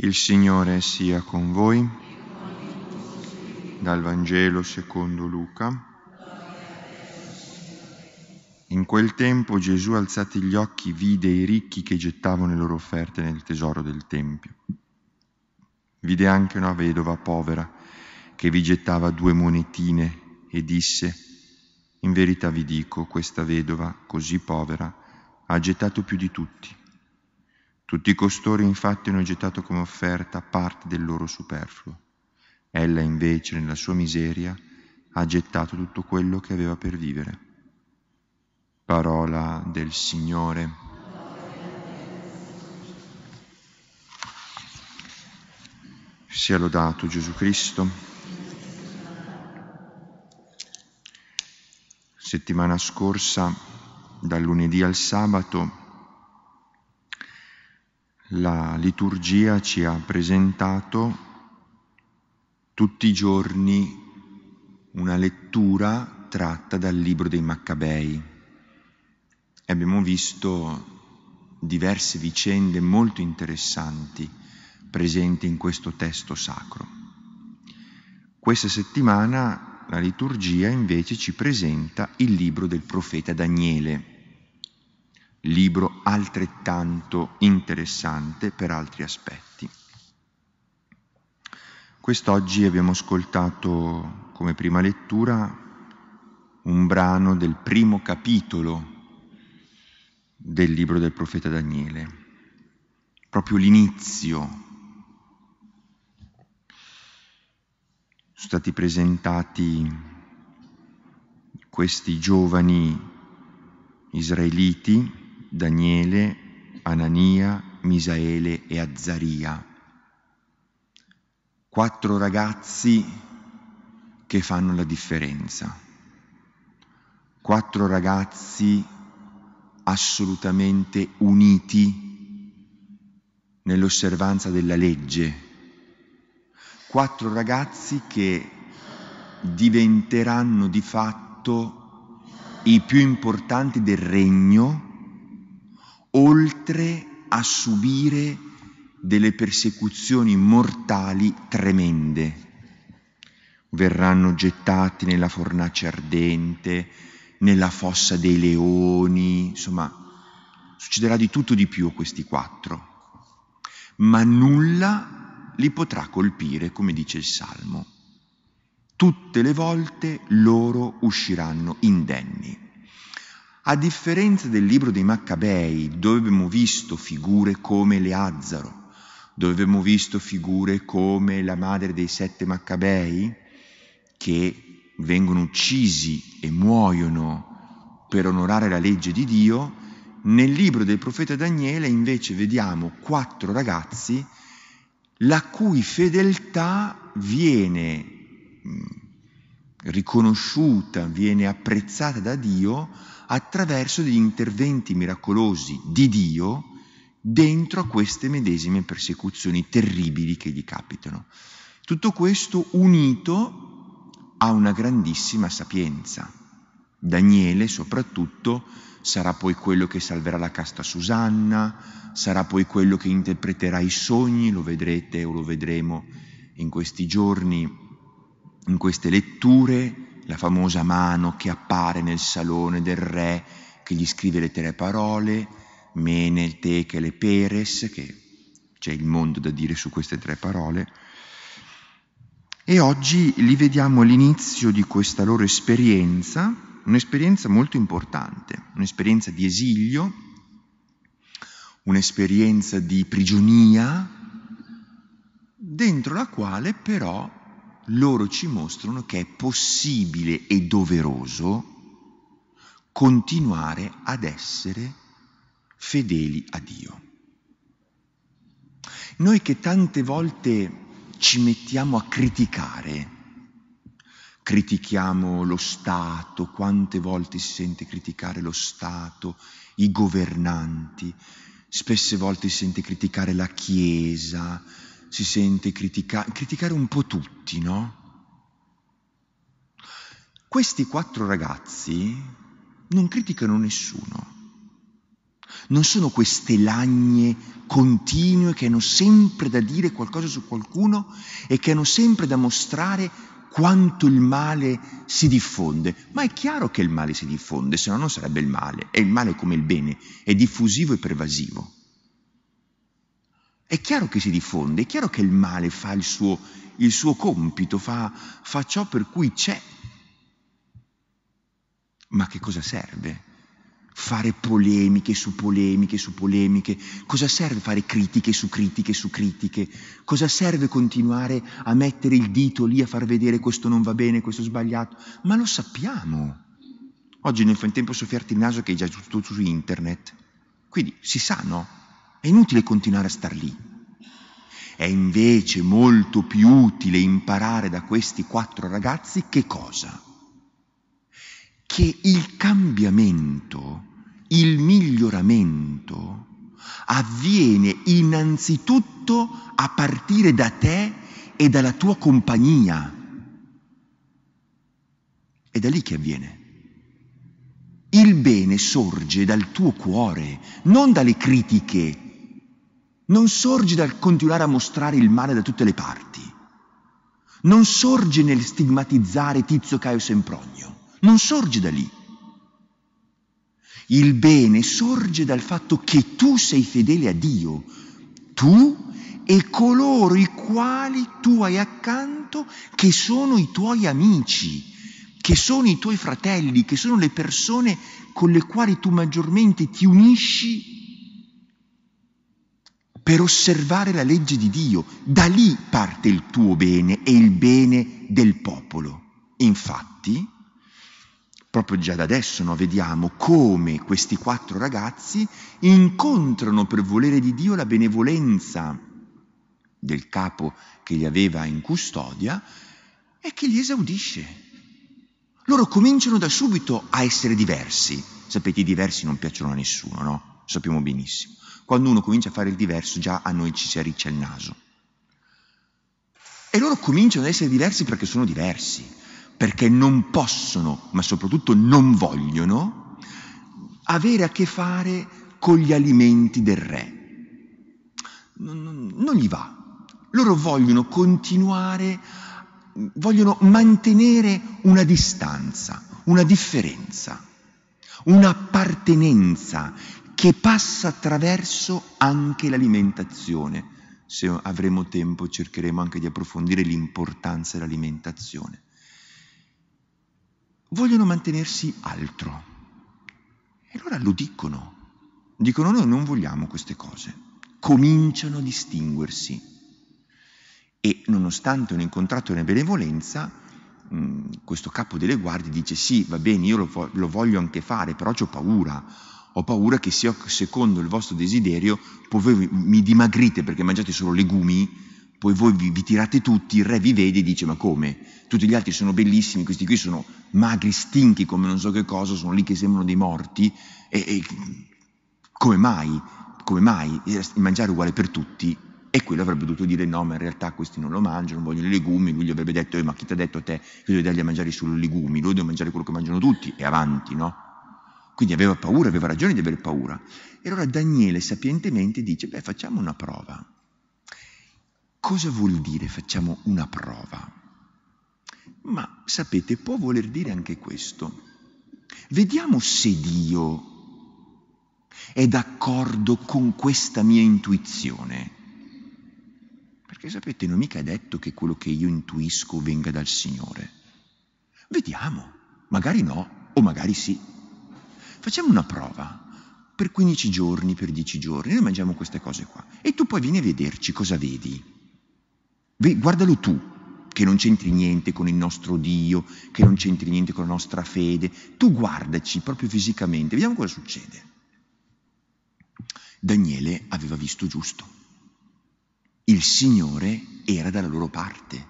Il Signore sia con voi. Dal Vangelo secondo Luca. In quel tempo Gesù, alzati gli occhi, vide i ricchi che gettavano le loro offerte nel tesoro del Tempio. Vide anche una vedova povera che vi gettava due monetine e disse, in verità vi dico, questa vedova così povera ha gettato più di tutti tutti costori infatti hanno gettato come offerta parte del loro superfluo. Ella invece, nella sua miseria, ha gettato tutto quello che aveva per vivere. Parola del Signore. Sia lodato Gesù Cristo. Settimana scorsa, dal lunedì al sabato, la liturgia ci ha presentato tutti i giorni una lettura tratta dal libro dei Maccabei. E abbiamo visto diverse vicende molto interessanti presenti in questo testo sacro. Questa settimana la liturgia invece ci presenta il libro del profeta Daniele libro altrettanto interessante per altri aspetti. Quest'oggi abbiamo ascoltato come prima lettura un brano del primo capitolo del libro del profeta Daniele, proprio l'inizio. Sono stati presentati questi giovani israeliti Daniele, Anania, Misaele e Azzaria. Quattro ragazzi che fanno la differenza. Quattro ragazzi assolutamente uniti nell'osservanza della legge. Quattro ragazzi che diventeranno di fatto i più importanti del regno oltre a subire delle persecuzioni mortali tremende. Verranno gettati nella fornace ardente, nella fossa dei leoni, insomma, succederà di tutto di più a questi quattro, ma nulla li potrà colpire, come dice il Salmo. Tutte le volte loro usciranno indenni. A differenza del libro dei Maccabei, dove abbiamo visto figure come Leazzaro, dove abbiamo visto figure come la madre dei sette Maccabei, che vengono uccisi e muoiono per onorare la legge di Dio, nel libro del profeta Daniele invece vediamo quattro ragazzi la cui fedeltà viene riconosciuta, viene apprezzata da Dio attraverso degli interventi miracolosi di Dio dentro a queste medesime persecuzioni terribili che gli capitano. Tutto questo unito a una grandissima sapienza. Daniele soprattutto sarà poi quello che salverà la casta Susanna, sarà poi quello che interpreterà i sogni, lo vedrete o lo vedremo in questi giorni in queste letture la famosa mano che appare nel salone del re che gli scrive le tre parole, Mene, il Tekel e Peres, che c'è il mondo da dire su queste tre parole. E oggi li vediamo all'inizio di questa loro esperienza, un'esperienza molto importante, un'esperienza di esilio, un'esperienza di prigionia, dentro la quale però loro ci mostrano che è possibile e doveroso continuare ad essere fedeli a Dio. Noi che tante volte ci mettiamo a criticare, critichiamo lo Stato, quante volte si sente criticare lo Stato, i governanti, spesse volte si sente criticare la Chiesa, si sente criticare, criticare un po' tutti, no? Questi quattro ragazzi non criticano nessuno. Non sono queste lagne continue che hanno sempre da dire qualcosa su qualcuno e che hanno sempre da mostrare quanto il male si diffonde. Ma è chiaro che il male si diffonde, se no non sarebbe il male. È il male come il bene, è diffusivo e pervasivo. È chiaro che si diffonde, è chiaro che il male fa il suo, il suo compito, fa, fa ciò per cui c'è. Ma che cosa serve? Fare polemiche su polemiche su polemiche? Cosa serve fare critiche su critiche su critiche? Cosa serve continuare a mettere il dito lì a far vedere questo non va bene, questo sbagliato? Ma lo sappiamo. Oggi nel frattempo soffiarti il naso che è già tutto su internet. Quindi si sa, no? È inutile continuare a star lì. È invece molto più utile imparare da questi quattro ragazzi che cosa? Che il cambiamento, il miglioramento avviene innanzitutto a partire da te e dalla tua compagnia. È da lì che avviene. Il bene sorge dal tuo cuore, non dalle critiche non sorge dal continuare a mostrare il male da tutte le parti, non sorge nel stigmatizzare Tizio Caio Sempronio, non sorge da lì. Il bene sorge dal fatto che tu sei fedele a Dio, tu e coloro i quali tu hai accanto che sono i tuoi amici, che sono i tuoi fratelli, che sono le persone con le quali tu maggiormente ti unisci per osservare la legge di Dio. Da lì parte il tuo bene e il bene del popolo. Infatti, proprio già da adesso no, vediamo come questi quattro ragazzi incontrano per volere di Dio la benevolenza del capo che li aveva in custodia e che li esaudisce. Loro cominciano da subito a essere diversi. Sapete, i diversi non piacciono a nessuno, no? Sappiamo benissimo quando uno comincia a fare il diverso già a noi ci si arriccia il naso. E loro cominciano ad essere diversi perché sono diversi, perché non possono, ma soprattutto non vogliono, avere a che fare con gli alimenti del re. Non, non, non gli va. Loro vogliono continuare, vogliono mantenere una distanza, una differenza un'appartenenza che passa attraverso anche l'alimentazione. Se avremo tempo cercheremo anche di approfondire l'importanza dell'alimentazione. Vogliono mantenersi altro. E allora lo dicono. Dicono noi non vogliamo queste cose. Cominciano a distinguersi. E nonostante un incontrato di benevolenza, mm, questo capo delle guardie dice sì, va bene, io lo, lo voglio anche fare, però ho paura ho paura che se secondo il vostro desiderio poi voi mi dimagrite perché mangiate solo legumi, poi voi vi, vi, tirate tutti, il re vi vede e dice ma come? Tutti gli altri sono bellissimi, questi qui sono magri, stinchi come non so che cosa, sono lì che sembrano dei morti e, e come mai? Come mai? Il mangiare è uguale per tutti? E quello avrebbe dovuto dire no, ma in realtà questi non lo mangiano, non vogliono i legumi, lui gli avrebbe detto eh, ma chi ti ha detto a te che devi dargli a mangiare solo i legumi, lui deve mangiare quello che mangiano tutti e avanti, no? Quindi aveva paura, aveva ragione di avere paura. E allora Daniele sapientemente dice, beh facciamo una prova. Cosa vuol dire facciamo una prova? Ma sapete, può voler dire anche questo. Vediamo se Dio è d'accordo con questa mia intuizione. Perché sapete, non mica è detto che quello che io intuisco venga dal Signore. Vediamo, magari no o magari sì facciamo una prova per 15 giorni, per 10 giorni, noi mangiamo queste cose qua e tu poi vieni a vederci cosa vedi. Guardalo tu, che non c'entri niente con il nostro Dio, che non c'entri niente con la nostra fede, tu guardaci proprio fisicamente, vediamo cosa succede. Daniele aveva visto giusto. Il Signore era dalla loro parte,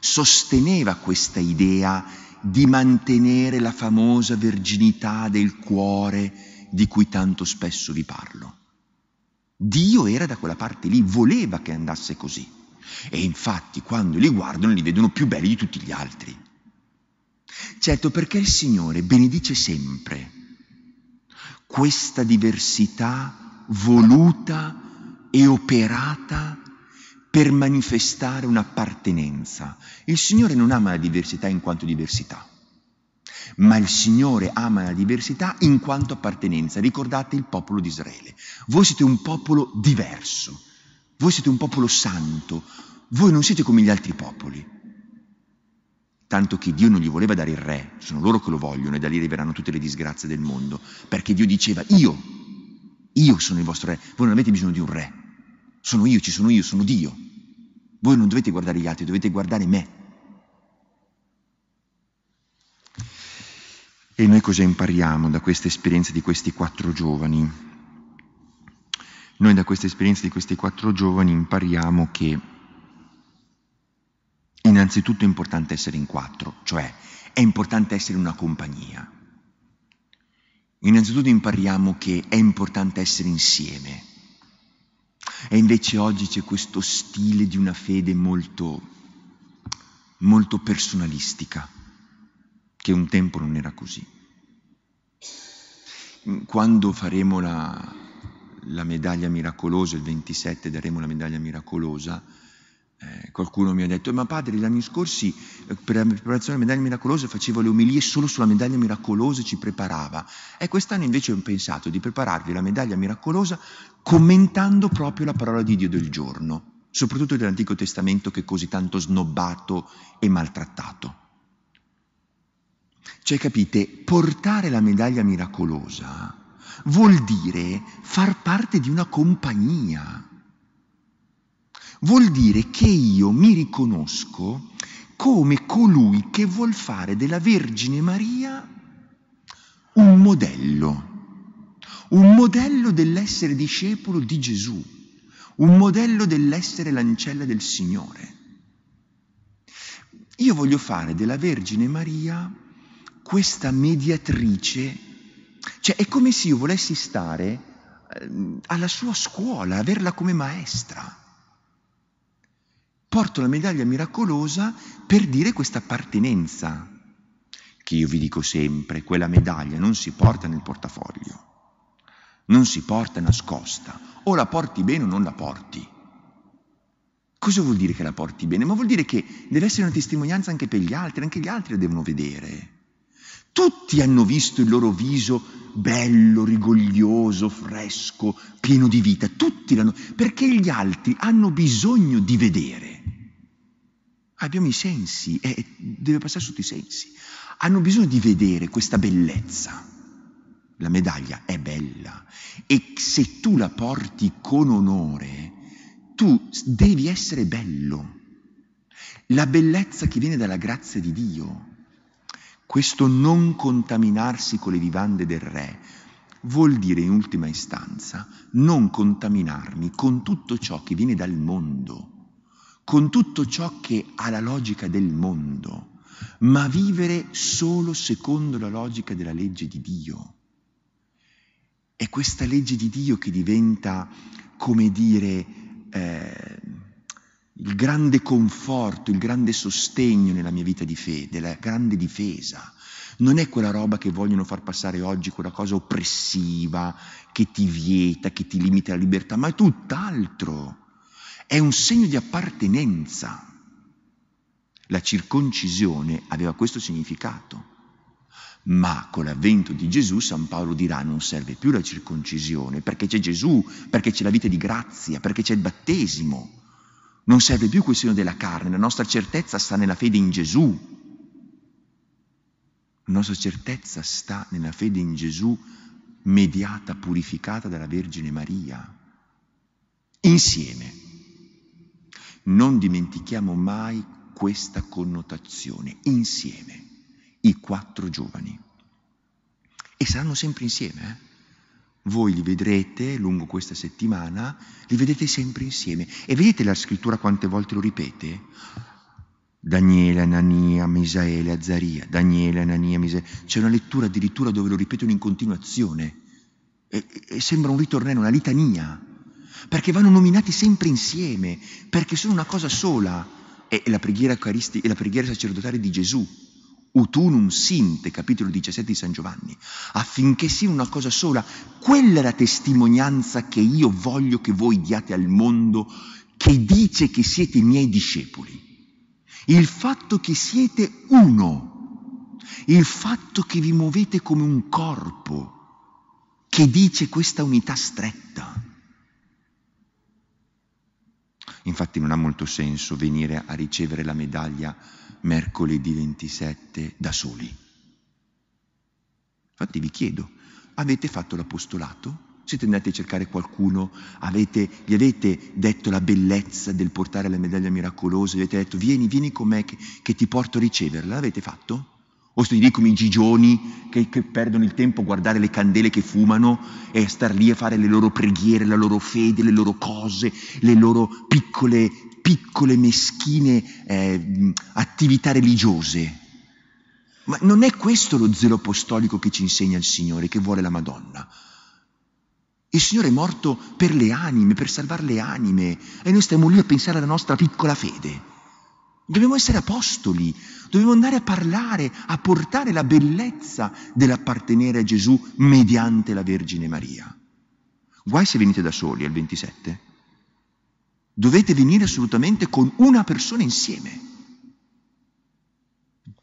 sosteneva questa idea di mantenere la famosa verginità del cuore di cui tanto spesso vi parlo. Dio era da quella parte lì, voleva che andasse così. E infatti quando li guardano li vedono più belli di tutti gli altri. Certo perché il Signore benedice sempre questa diversità voluta e operata per manifestare un'appartenenza. Il Signore non ama la diversità in quanto diversità, ma il Signore ama la diversità in quanto appartenenza. Ricordate il popolo di Israele. Voi siete un popolo diverso, voi siete un popolo santo, voi non siete come gli altri popoli. Tanto che Dio non gli voleva dare il re, sono loro che lo vogliono e da lì arriveranno tutte le disgrazie del mondo, perché Dio diceva io, io sono il vostro re, voi non avete bisogno di un re, sono io, ci sono io, sono Dio. Voi non dovete guardare gli altri, dovete guardare me. E noi cosa impariamo da questa esperienza di questi quattro giovani? Noi da questa esperienza di questi quattro giovani impariamo che innanzitutto è importante essere in quattro, cioè è importante essere una compagnia. Innanzitutto impariamo che è importante essere insieme. E invece oggi c'è questo stile di una fede molto, molto personalistica, che un tempo non era così. Quando faremo la, la medaglia miracolosa, il 27 daremo la medaglia miracolosa, eh, qualcuno mi ha detto, ma padre, gli anni scorsi eh, per la preparazione della medaglia miracolosa facevo le omelie solo sulla medaglia miracolosa e ci preparava. E quest'anno invece ho pensato di prepararvi la medaglia miracolosa commentando proprio la parola di Dio del giorno, soprattutto dell'Antico Testamento che è così tanto snobbato e maltrattato. Cioè, capite, portare la medaglia miracolosa vuol dire far parte di una compagnia Vuol dire che io mi riconosco come colui che vuol fare della Vergine Maria un modello, un modello dell'essere discepolo di Gesù, un modello dell'essere l'ancella del Signore. Io voglio fare della Vergine Maria questa mediatrice, cioè è come se io volessi stare ehm, alla sua scuola, averla come maestra porto la medaglia miracolosa per dire questa appartenenza, che io vi dico sempre, quella medaglia non si porta nel portafoglio, non si porta nascosta, o la porti bene o non la porti. Cosa vuol dire che la porti bene? Ma vuol dire che deve essere una testimonianza anche per gli altri, anche gli altri la devono vedere. Tutti hanno visto il loro viso bello, rigoglioso, fresco, pieno di vita. Tutti l'hanno, perché gli altri hanno bisogno di vedere. Abbiamo i sensi, eh, deve passare sotto i sensi. Hanno bisogno di vedere questa bellezza. La medaglia è bella e se tu la porti con onore, tu devi essere bello. La bellezza che viene dalla grazia di Dio questo non contaminarsi con le vivande del Re vuol dire in ultima istanza non contaminarmi con tutto ciò che viene dal mondo, con tutto ciò che ha la logica del mondo, ma vivere solo secondo la logica della legge di Dio. È questa legge di Dio che diventa, come dire, eh, il grande conforto, il grande sostegno nella mia vita di fede, la grande difesa. Non è quella roba che vogliono far passare oggi, quella cosa oppressiva che ti vieta, che ti limita la libertà, ma è tutt'altro. È un segno di appartenenza. La circoncisione aveva questo significato. Ma con l'avvento di Gesù San Paolo dirà non serve più la circoncisione perché c'è Gesù, perché c'è la vita di grazia, perché c'è il battesimo non serve più questione della carne, la nostra certezza sta nella fede in Gesù. La nostra certezza sta nella fede in Gesù mediata, purificata dalla Vergine Maria. Insieme. Non dimentichiamo mai questa connotazione, insieme, i quattro giovani. E saranno sempre insieme, eh? Voi li vedrete lungo questa settimana, li vedete sempre insieme. E vedete la scrittura quante volte lo ripete? Daniele, Anania, Misaele, Azzaria. Daniele, Anania, Misaele. C'è una lettura addirittura dove lo ripetono in continuazione. E, e sembra un ritornello, una litania. Perché vanno nominati sempre insieme, perché sono una cosa sola. È la preghiera, è la preghiera sacerdotale di Gesù utunum sinte, capitolo 17 di San Giovanni, affinché sia una cosa sola. Quella è la testimonianza che io voglio che voi diate al mondo, che dice che siete i miei discepoli. Il fatto che siete uno, il fatto che vi muovete come un corpo, che dice questa unità stretta. Infatti non ha molto senso venire a ricevere la medaglia mercoledì 27 da soli. Infatti vi chiedo, avete fatto l'apostolato? Siete andati a cercare qualcuno? Avete, gli avete detto la bellezza del portare la medaglia miracolosa? Gli avete detto vieni, vieni con me che, che ti porto a riceverla? L'avete fatto? O se lì come i gigioni che, che, perdono il tempo a guardare le candele che fumano e a star lì a fare le loro preghiere, la loro fede, le loro cose, le loro piccole piccole, meschine eh, attività religiose. Ma non è questo lo zelo apostolico che ci insegna il Signore, che vuole la Madonna. Il Signore è morto per le anime, per salvare le anime, e noi stiamo lì a pensare alla nostra piccola fede. Dobbiamo essere apostoli, dobbiamo andare a parlare, a portare la bellezza dell'appartenere a Gesù mediante la Vergine Maria. Guai se venite da soli al 27. Dovete venire assolutamente con una persona insieme,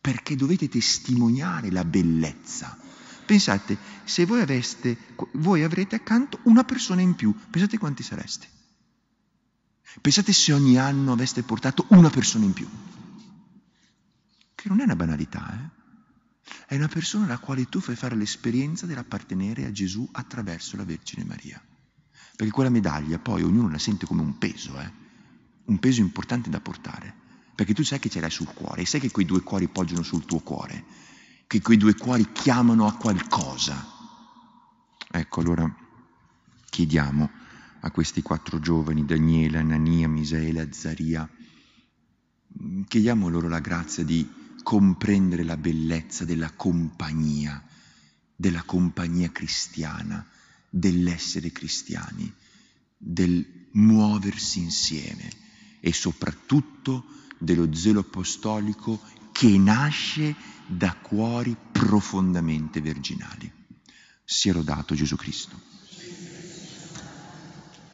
perché dovete testimoniare la bellezza. Pensate, se voi, aveste, voi avrete accanto una persona in più, pensate quanti sareste. Pensate se ogni anno aveste portato una persona in più, che non è una banalità, eh? è una persona alla quale tu fai fare l'esperienza dell'appartenere a Gesù attraverso la Vergine Maria. Perché quella medaglia poi ognuno la sente come un peso, eh? un peso importante da portare. Perché tu sai che ce l'hai sul cuore, e sai che quei due cuori poggiano sul tuo cuore, che quei due cuori chiamano a qualcosa. Ecco, allora chiediamo a questi quattro giovani, Daniele, Anania, Misaele, Azzaria, chiediamo loro la grazia di comprendere la bellezza della compagnia, della compagnia cristiana, dell'essere cristiani, del muoversi insieme e soprattutto dello zelo apostolico che nasce da cuori profondamente virginali. Sia lodato Gesù Cristo.